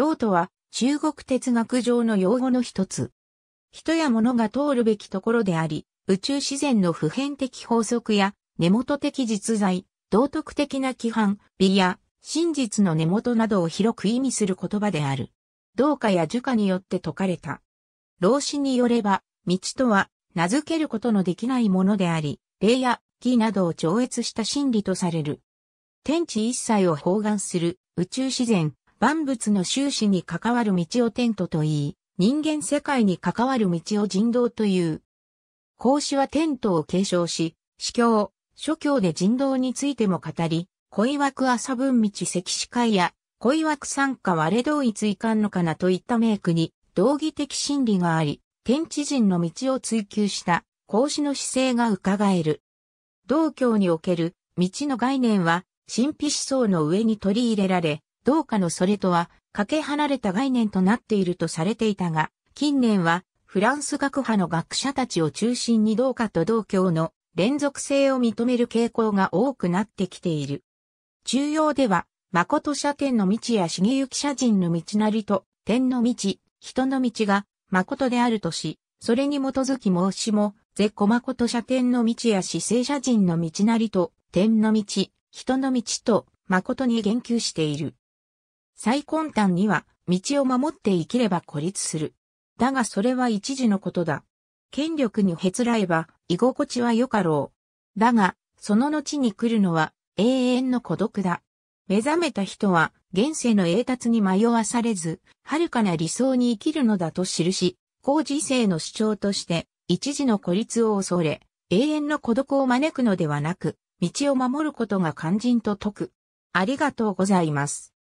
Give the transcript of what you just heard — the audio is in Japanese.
道とは中国哲学上の用語の一つ。人や物が通るべきところであり、宇宙自然の普遍的法則や根元的実在、道徳的な規範、美や真実の根元などを広く意味する言葉である。道家や儒家によって説かれた。老子によれば、道とは名付けることのできないものであり、霊や義などを超越した真理とされる。天地一切を包含する宇宙自然、万物の終始に関わる道をテントと言い、人間世界に関わる道を人道という。孔子はテントを継承し、司教、諸教で人道についても語り、恋枠朝分道赤史会や、恋枠参加割れ同一かんのかなといった名句に、道義的真理があり、天地人の道を追求した孔子の姿勢が伺える。道教における道の概念は、神秘思想の上に取り入れられ、どうかのそれとは、かけ離れた概念となっているとされていたが、近年は、フランス学派の学者たちを中心にどうかと同教の連続性を認める傾向が多くなってきている。中央では、誠社天の道や重行社人の道なりと、天の道、人の道が、誠であるとし、それに基づき申しも、絶古誠社天の道や死生社人の道なりと、天の道、人の道と、誠に言及している。最根端には、道を守って生きれば孤立する。だがそれは一時のことだ。権力にへつらえば、居心地は良かろう。だが、その後に来るのは、永遠の孤独だ。目覚めた人は、現世の栄達に迷わされず、遥かな理想に生きるのだと記し、後時世の主張として、一時の孤立を恐れ、永遠の孤独を招くのではなく、道を守ることが肝心と説く。ありがとうございます。